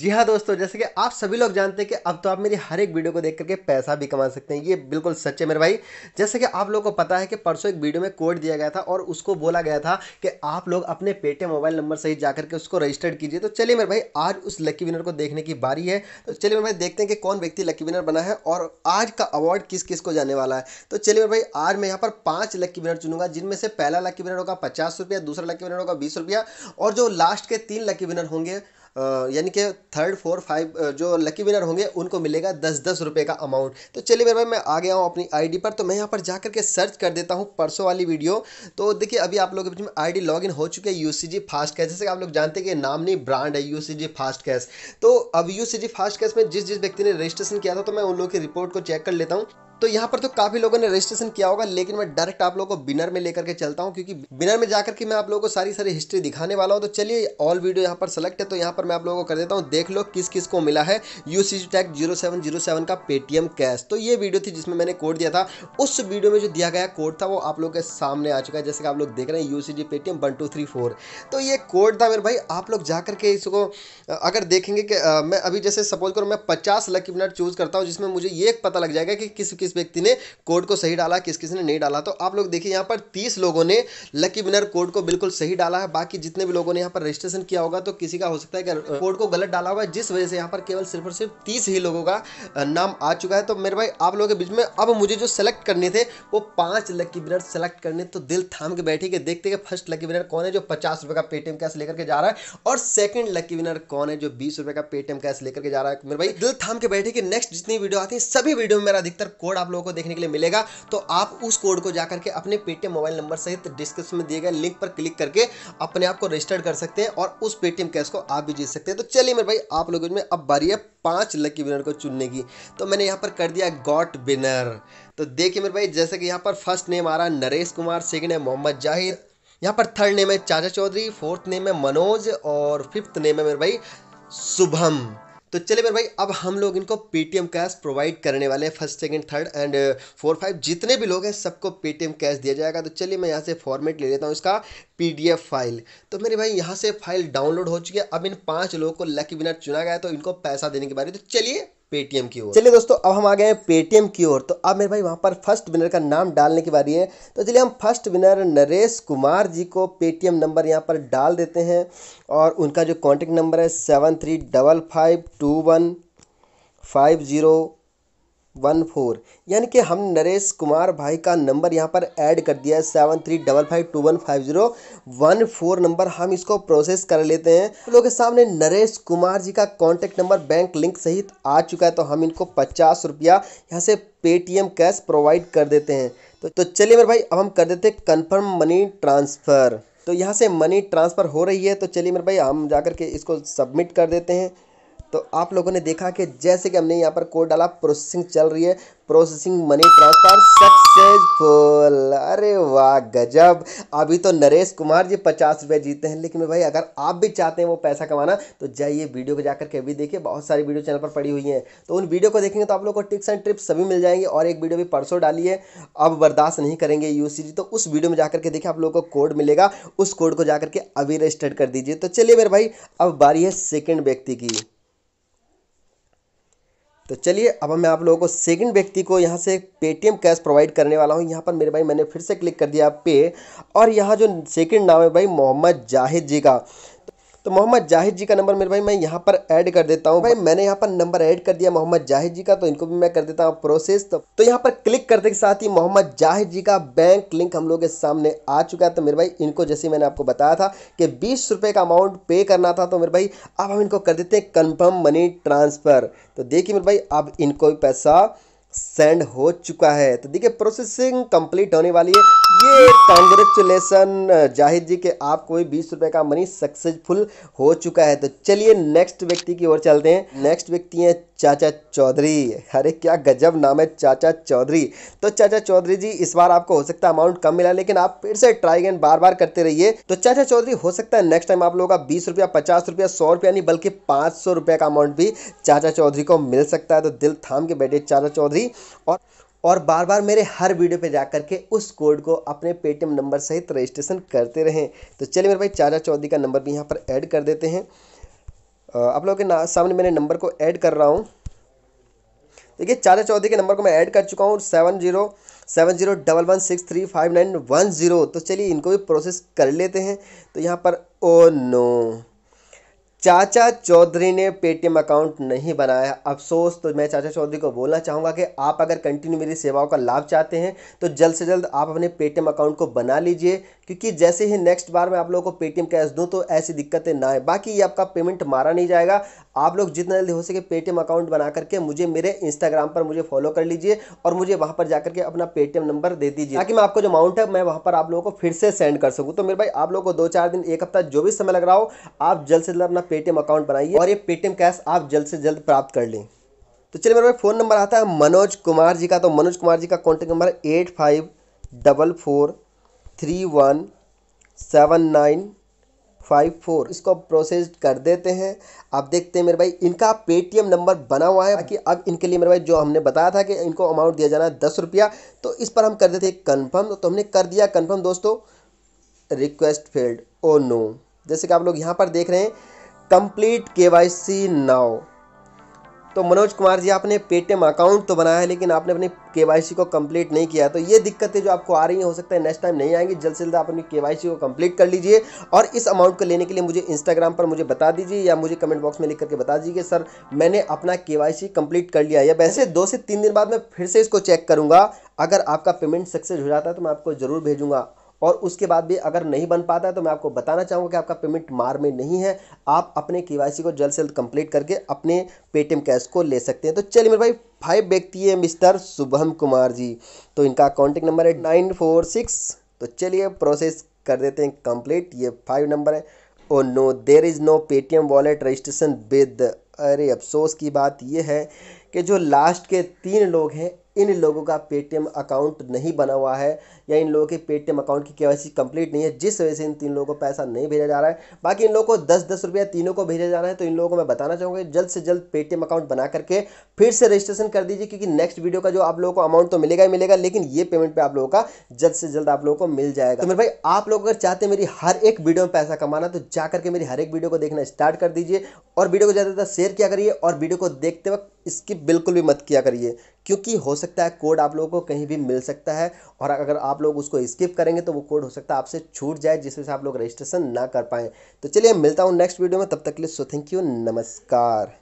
जी हाँ दोस्तों जैसे कि आप सभी लोग जानते हैं कि अब तो आप मेरी हर एक वीडियो को देख करके पैसा भी कमा सकते हैं ये बिल्कुल सच है मेरे भाई जैसे कि आप लोगों को पता है कि परसों एक वीडियो में कोड दिया गया था और उसको बोला गया था कि आप लोग अपने पेटे मोबाइल नंबर से ही जा करके उसको रजिस्टर्ड कीजिए तो चलिए मेरे भाई आज उस लकी विनर को देखने की बारी है तो चलिए मेरे भाई देखते हैं कि कौन व्यक्ति लकी विनर बना है और आज का अवार्ड किस किस को जाने वाला है तो चलिए मेरे भाई आज मैं यहाँ पर पाँच लकी विनर चुनूंगा जिनमें से पहला लकी विनर होगा पचास रुपया दूसरा लकी विनर होगा बीस रुपया और जो लास्ट के तीन लकी विनर होंगे यानी कि थर्ड फोर फाइव जो लकी विनर होंगे उनको मिलेगा दस दस रुपये का अमाउंट तो चलिए मेरे भाई मैं आ गया हूँ अपनी आईडी पर तो मैं यहाँ पर जा करके सर्च कर देता हूँ परसों वाली वीडियो तो देखिए अभी आप लोगों के बीच में आई डी लॉग इन हो चुके हैं U C G fast cash जैसे कि आप लोग जानते हैं कि नाम नहीं ब्रांड है U C G fast cash तो अब U C G fast cash में जिस जिस व्यक्ति ने रजिस्ट्रेशन किया था तो मैं उन लोगों की रिपोर्ट को चेक कर लेता हूँ तो यहाँ पर तो काफ़ी लोगों ने रजिस्ट्रेशन किया होगा लेकिन मैं डायरेक्ट आप लोगों को बिनर में लेकर के चलता हूँ क्योंकि बिनर में जाकर के मैं आप लोगों को सारी सारी हिस्ट्री दिखाने वाला हूँ तो चलिए ऑल वीडियो यहाँ पर सेलेक्ट है तो यहाँ पर मैं आप लोगों को कर देता हूँ देख लो किस किस को मिला है U C tech zero seven zero seven का पेटीएम कैश तो ये वीडियो थी जिसमें मैंने कोड दिया था उस वीडियो में जो दिया गया कोड था वो आप लोग के सामने आ चुका है जैसे कि आप लोग देख रहे हैं U C G Paytm one two three four तो ये कोड था मेरे भाई आप लोग जा करके इसको अगर देखेंगे कि मैं अभी जैसे सपोज करो मैं पचास लकी मिनट चूज़ करता हूँ जिसमें मुझे ये पता लग जाएगा कि किस किस किस व्यक्ति ने कोड को सही डाला किस किसी ने नहीं डाला तो आप लोग देखिए यहाँ पर तीस लोगों ने लकी विनर कोड को बिल्कुल सही डाला है बाकी जितने भी लोगों ने यहाँ पर रजिस्ट्रेशन किया होगा तो किसी का हो सकता है कि कोड को गलत डाला हुआ है जिस वजह से यहाँ पर केवल सिर्फ और सिर्फ तीस ही लोगों का नाम आ चुका है तो मेरे भाई आप लोगों के बीच में अब मुझे जो सेलेक्ट करने थे वो पाँच लकी विनर सेलेक्ट करने तो दिल थाम के बैठे के देखते कि फर्स्ट लकी विनर कौन है जो पचास रुपये का पेटीएम कैश लेकर के जा रहा है और सेकंड लकी विनर कौन है जो बीस रुपये का पेटीएम कैश लेकर के जा रहा है मेरे भाई दिल थाम के बैठे कि नेक्स्ट जितनी वीडियो आती है सभी वीडियो में मेरा अधिकतर कोड आप लोगों को देखने के लिए मिलेगा तो आप उस कोड को जाकर के अपने पेटीएम मोबाइल नंबर सहित डिस्क्रिप्शन में दिए गए लिंक पर क्लिक करके अपने आप को रजिस्टर्ड कर सकते हैं और उस पेटीएम कैश को आप भी जीत सकते हैं तो चलिए मेरे भाई आप लोगों में अब बारी है पांच लकी विनर को चुनने की तो मैंने यहाँ पर कर दिया गॉट विनर तो देखिए मेरे भाई जैसे कि यहाँ पर फर्स्ट नेम आ रहा है नरेश कुमार सेकेंड है मोहम्मद जाहिर यहाँ पर थर्ड नेम है चाचा चौधरी फोर्थ नेम है मनोज और फिफ्थ नेम है मेरे भाई शुभम तो चलिए मेरे भाई अब हम लोग इनको पेटीएम कैश प्रोवाइड करने वाले हैं first second third and four five जितने भी लोग हैं सबको पेटीएम कैश दिया जाएगा तो चलिए मैं यहाँ से फॉर्मेट ले लेता हूँ इसका पीडीएफ फाइल तो मेरे भाई यहाँ से फाइल डाउनलोड हो चुकी है अब इन पाँच लोगों को लकी विनर चुना गया तो इनको पैसा देने के बारे तो चलिए पेटीएम की ओर चलिए दोस्तों अब हम आ गए पेटीएम की ओर तो अब मेरे भाई वहाँ पर फर्स्ट विनर का नाम डालने की बारी है तो चलिए हम फर्स्ट विनर नरेश कुमार जी को पेटीएम नंबर यहाँ पर डाल देते हैं और उनका जो कॉन्टेक्ट नंबर है seven three double five two one five zero one four यानी कि हम नरेश कुमार भाई का नंबर यहाँ पर ऐड कर दिया है seven three double five two one five zero one four number हम इसको प्रोसेस कर लेते हैं लोगों के सामने नरेश कुमार जी का कॉन्टैक्ट नंबर बैंक लिंक सहित आ चुका है तो हम इनको पचास रुपया यहाँ से पेटीएम कैश प्रोवाइड कर देते हैं तो, तो चलिए मेरे भाई अब हम कर देते हैं कन्फर्म मनी ट्रांसफ़र तो यहाँ से मनी ट्रांसफ़र हो रही है तो चलिए मेरे भाई हम जा के इसको सबमिट कर देते हैं तो आप लोगों ने देखा कि जैसे कि हमने यहाँ पर कोड डाला प्रोसेसिंग चल रही है प्रोसेसिंग मनी ट्रांसफर सक्सेसफुल अरे वाह गजब अभी तो नरेश कुमार जी पचास रुपये जीते हैं लेकिन भाई अगर आप भी चाहते हैं वो पैसा कमाना तो जाइए वीडियो को जाकर के अभी देखिए बहुत सारी वीडियो चैनल पर पड़ी हुई हैं तो उन वीडियो को देखेंगे तो आप लोग को टिप्स एंड ट्रिप्स सभी मिल जाएंगे और एक वीडियो भी परसों डाली है अब बर्दाश्त नहीं करेंगे यू तो उस वीडियो में जाकर के देखिए आप लोगों को कोड मिलेगा उस कोड को जाकर के अभी रजिस्टर्ड कर दीजिए तो चलिए मेरे भाई अब बारी है सेकेंड व्यक्ति की तो चलिए अब मैं आप लोगों को सेकंड व्यक्ति को यहाँ से पेटीएम कैश प्रोवाइड करने वाला हूँ यहाँ पर मेरे भाई मैंने फिर से क्लिक कर दिया पे और यहाँ जो सेकंड नाम है भाई मोहम्मद जाहिद जी का तो मोहम्मद जाहिद जी का नंबर मेरे भाई मैं यहाँ पर ऐड कर देता हूँ भाई मैंने यहाँ पर नंबर ऐड कर दिया मोहम्मद जाहिद जी का तो इनको भी मैं कर देता हूँ प्रोसेस तो, तो यहाँ पर क्लिक करते के साथ ही मोहम्मद जाहिद जी का बैंक लिंक हम लोग के सामने आ चुका है तो मेरे भाई इनको जैसे मैंने आपको बताया था कि बीस का अमाउंट पे करना था तो मेरे भाई अब हम इनको कर देते हैं कन्फर्म मनी ट्रांसफ़र तो देखिए मेरे भाई अब इनको भी पैसा सेंड हो चुका है तो देखिए प्रोसेसिंग कंप्लीट होने वाली है ये कॉन्ग्रेचुलेसन जाहिद जी के आपको बीस रुपए का मनी सक्सेसफुल हो चुका है तो चलिए नेक्स्ट व्यक्ति की ओर चलते हैं नेक्स्ट व्यक्ति हैं चाचा चौधरी अरे क्या गजब नाम है चाचा चौधरी तो चाचा चौधरी जी इस बार आपको हो सकता है अमाउंट कम मिला लेकिन आप फिर से ट्राई एंड बार बार करते रहिए तो चाचा चौधरी हो सकता है नेक्स्ट टाइम आप लोगों का बीस रुपया पचास रुपया सौ रुपया नहीं बल्कि पाँच सौ रुपया का अमाउंट भी चाचा चौधरी को मिल सकता है तो दिल थाम के बैठे चाचा चौधरी ली और और बार बार मेरे हर वीडियो पे जा करके उस कोड को अपने पेटीएम नंबर सहित रजिस्ट्रेशन करते रहें तो चलिए मेरे भाई चाचा चौधरी का नंबर भी यहाँ पर ऐड कर देते हैं आप लोगों के सामने मैंने नंबर को ऐड कर रहा हूँ देखिए चाचा चौधरी के नंबर को मैं ऐड कर चुका हूँ seven zero seven zero double one six three five nine one zero तो चलिए इनको भी प्रोसेस कर लेते हैं तो यहाँ पर ओ नो चाचा चौधरी ने पेटीएम अकाउंट नहीं बनाया अफसोस तो मैं चाचा चौधरी को बोलना चाहूँगा कि आप अगर कंटिन्यू मेरी सेवाओं का लाभ चाहते हैं तो जल्द से जल्द आप अपने पेटीएम अकाउंट को बना लीजिए क्योंकि जैसे ही नेक्स्ट बार मैं आप लोगों को पेटीएम कैश दूँ तो ऐसी दिक्कतें ना आए बाकी ये आपका पेमेंट मारा नहीं जाएगा आप लोग जितना जल्दी हो सके पेटीएम अकाउंट बना करके मुझे मेरे इंस्टाग्राम पर मुझे फॉलो कर लीजिए और मुझे वहाँ पर जाकर के अपना पेटीएम नंबर दे दीजिए ताकि मैं आपको जो अमाउंट है मैं वहाँ पर आप लोगों को फिर से सेंड कर सकूँ तो मेरे भाई आप लोगों को दो चार दिन एक हफ्ता जो भी समय लग रहा हो आप जल्द से जल्द अपना पेटीएम अकाउंट बनाइए और ये पेटीएम कैश आप जल्द से जल्द प्राप्त कर लें तो चलिए मेरे भाई फ़ोन नंबर आता है मनोज कुमार जी का तो मनोज कुमार जी का contact number eight five double four three one seven nine five four इसको प्रोसेस कर देते हैं आप देखते हैं मेरे भाई इनका पेटीएम नंबर बना हुआ है कि अब इनके लिए मेरे भाई जो हमने बताया था कि इनको अमाउंट दिया जाना है दस रुपया तो इस पर हम कर देते हैं कन्फर्म तो हमने कर दिया कन्फर्म दोस्तों रिक्वेस्ट फेल्ड ओ नो जैसे कि आप लोग यहाँ पर देख रहे हैं कंप्लीट के वाई सी नाउ तो मनोज कुमार जी आपने पेटीएम अकाउंट तो बनाया है लेकिन आपने अपनी के को कंप्लीट नहीं किया तो ये दिक्कतें जो आपको आ रही हैं हो सकता है नेक्स्ट टाइम नहीं आएंगी जल्द से जल्द आप अपनी के को कंप्लीट कर लीजिए और इस अमाउंट को लेने के लिए मुझे इंस्टाग्राम पर मुझे बता दीजिए या मुझे कमेंट बॉक्स में लिख करके बता दीजिए सर मैंने अपना के कंप्लीट कर लिया या वैसे दो से तीन दिन बाद मैं फिर से इसको चेक करूँगा अगर आपका पेमेंट सक्सेस हो जाता है तो मैं आपको ज़रूर भेजूँगा और उसके बाद भी अगर नहीं बन पाता है तो मैं आपको बताना चाहूँगा कि आपका पेमेंट मार में नहीं है आप अपने के को जल्द से जल्द कंप्लीट करके अपने पेटीएम कैश को ले सकते हैं तो चलिए मेरे भाई फाइव व्यक्ति है मिस्टर शुभम कुमार जी तो इनका कॉन्टैक्ट नंबर है नाइन फोर सिक्स तो चलिए प्रोसेस कर देते हैं कंप्लीट ये फाइव नंबर है oh no there is no Paytm wallet registration with अरे अफसोस की बात ये है कि जो लास्ट के तीन लोग हैं इन लोगों का पेटीएम अकाउंट नहीं बना हुआ है या इन लोगों के पेटीएम अकाउंट की केवाईसी कंप्लीट नहीं है जिस वजह से इन तीन लोगों को पैसा नहीं भेजा जा रहा है बाकी इन लोगों को दस दस रुपया तीनों को भेजा जा रहा है तो इन लोगों को मैं बताना चाहूँगा जल्द से जल्द पेटीएम अकाउंट बना करके फिर से रजिस्ट्रेशन कर दीजिए क्योंकि नेक्स्ट वीडियो का जो आप लोगों को अमाउंट तो मिलेगा ही मिलेगा लेकिन ये पेमेंट पर आप लोगों का जल्द से जल्द आप लोगों को मिल जाएगा तो मेरे भाई आप लोग अगर चाहते मेरी हर एक वीडियो में पैसा कमाना तो जाकर के मेरी हर एक वीडियो को देखना स्टार्ट कर दीजिए और वीडियो को ज़्यादा ज़्यादा शेयर किया करिए और वीडियो को देखते वक्त स्किप बिल्कुल भी मत किया करिए क्योंकि हो सकता है कोड आप लोगों को कहीं भी मिल सकता है और अगर आप लोग उसको स्किप करेंगे तो वो कोड हो सकता है आपसे छूट जाए जिससे से आप लोग रजिस्ट्रेशन ना कर पाएँ तो चलिए मिलता हूँ नेक्स्ट वीडियो में तब तक के लिए सो थैंक यू नमस्कार